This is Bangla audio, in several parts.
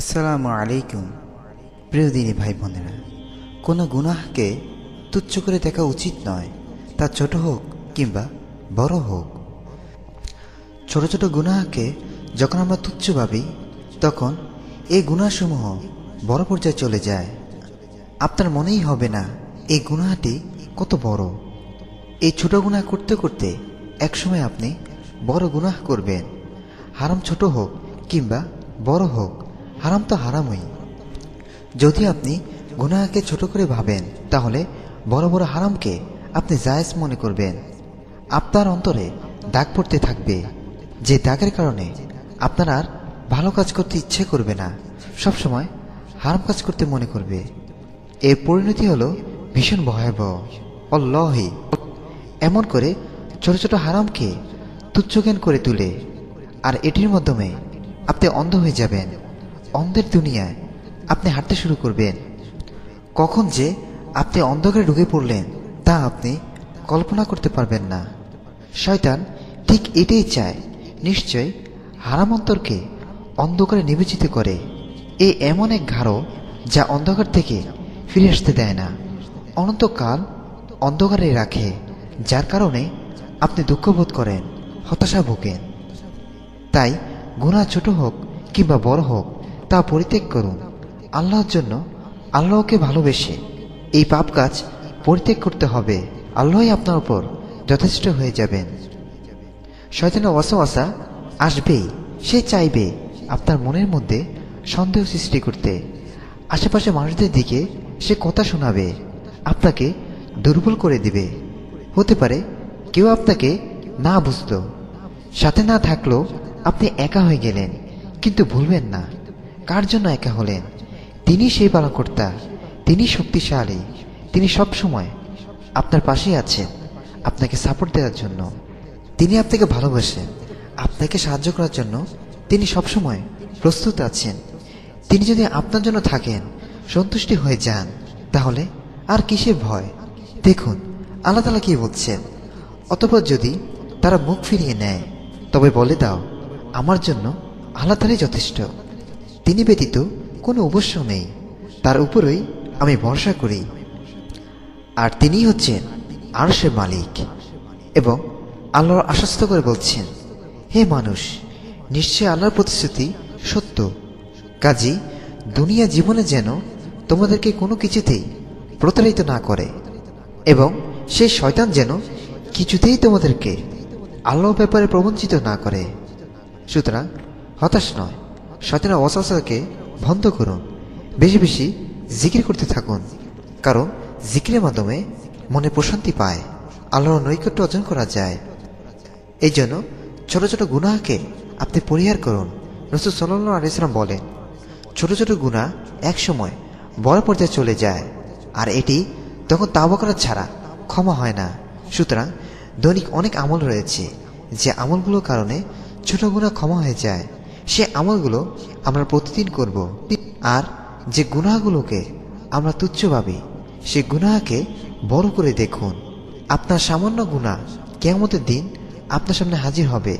আসসালামু আলাইকুম প্রিয় দিনী ভাই বোনেরা কোনো গুনাহকে তুচ্ছ করে দেখা উচিত নয় তা ছোট হোক কিংবা বড় হোক ছোট ছোট গুনাহকে যখন আমরা তুচ্ছ ভাবি তখন এই গুণাসমূহ বড় পর্যায়ে চলে যায় আপনার মনেই হবে না এই গুনাহটি কত বড় এই ছোট গুনাহ করতে করতে একসময় আপনি বড় গুনাহ করবেন হারাম ছোট হোক কিংবা বড় হোক হারাম তো হারামই যদি আপনি গুনাহাকে ছোট করে ভাবেন তাহলে বড় বড় হারামকে আপনি জায়েজ মনে করবেন আপনার অন্তরে দাগ পড়তে থাকবে যে দাগের কারণে আপনার আর ভালো কাজ করতে ইচ্ছে করবে না সবসময় হারাম কাজ করতে মনে করবে এর পরিণতি হলো ভীষণ ভয়াবহ অল্লহি এমন করে ছোট ছোট হারামকে জ্ঞান করে তুলে আর এটির মাধ্যমে আপনি অন্ধ হয়ে যাবেন অন্ধের দুনিয়ায় আপনি হাঁটতে শুরু করবেন কখন যে আপনি অন্ধকারে ঢুকে পড়লেন তা আপনি কল্পনা করতে পারবেন না শয়তান ঠিক এটাই চায় নিশ্চয় হারামন্তরকে অন্ধকারে নিবেচিত করে এ এমন এক ঘাড়ো যা অন্ধকার থেকে ফিরে আসতে দেয় না অনন্তকাল অন্ধকারে রাখে যার কারণে আপনি দুঃখবোধ করেন হতাশা ভোগেন তাই গুণা ছোট হোক কিংবা বড় হোক তা পরিত্যাগ করুন আল্লাহর জন্য আল্লাহকে ভালোবেসে এই পাপ কাজ পরিত্যাগ করতে হবে আল্লাহই আপনার উপর যথেষ্ট হয়ে যাবেন শয়তানের ওয়াসা আসবেই সে চাইবে আপনার মনের মধ্যে সন্দেহ সৃষ্টি করতে আশেপাশে মানুষদের দিকে সে কথা শোনাবে আপনাকে দুর্বল করে দিবে হতে পারে কেউ আপনাকে না বুঝত সাথে না থাকলেও আপনি একা হয়ে গেলেন কিন্তু ভুলবেন না কার জন্য একা হলেন তিনি সেই পালনকর্তা তিনি শক্তিশালী তিনি সবসময় আপনার পাশেই আছেন আপনাকে সাপোর্ট দেওয়ার জন্য তিনি আপনাকে ভালোবাসেন আপনাকে সাহায্য করার জন্য তিনি সবসময় প্রস্তুত আছেন তিনি যদি আপনার জন্য থাকেন সন্তুষ্টি হয়ে যান তাহলে আর কিসের ভয় দেখুন আল্লাহ তালা কি বলছেন অতপর যদি তারা মুখ ফিরিয়ে নেয় তবে বলে দাও আমার জন্য আল্লাহ তালাই যথেষ্ট তিনি ব্যতীত কোনো অবশ্য নেই তার উপরেই আমি ভরসা করি আর তিনি হচ্ছেন আরশের মালিক এবং আল্লাহর আশ্বস্ত করে বলছেন হে মানুষ নিশ্চয় আল্লাহর প্রতিশ্রুতি সত্য কাজী দুনিয়া জীবনে যেন তোমাদেরকে কোনো কিছুতেই প্রতারিত না করে এবং সেই শয়তান যেন কিছুতেই তোমাদেরকে আল্লাহ ব্যাপারে প্রবঞ্চিত না করে সুতরাং হতাশ নয় শয়তানের অসাসাকে বন্ধ করুন বেশি বেশি জিকির করতে থাকুন কারণ জিকিরের মাধ্যমে মনে প্রশান্তি পায় আল্লাহর নৈকট্য অর্জন করা যায় এই জন্য ছোটো ছোটো গুনাহাকে আপনি পরিহার করুন রসুল সাল্লাহ আলিয়াল্লাম বলেন ছোট ছোট গুণা একসময় বড় পর্যায়ে চলে যায় আর এটি তখন তাওবা করা ছাড়া ক্ষমা হয় না সুতরাং দৈনিক অনেক আমল রয়েছে যে আমলগুলোর কারণে ছোট গুণা ক্ষমা হয়ে যায় সে আমলগুলো আমরা প্রতিদিন করব আর যে গুনাগুলোকে আমরা তুচ্ছ ভাবি সে গুনাকে বড় করে দেখুন আপনার সামান্য গুণা কেমতের দিন আপনার সামনে হাজির হবে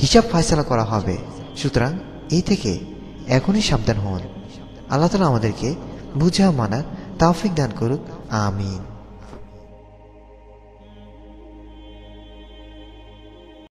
হিসাব ফাইসলা করা হবে সুতরাং এই থেকে এখনই সাবধান হন আল্লাহ তালা আমাদেরকে বুঝা মানার তাওফিক দান করুক আমিন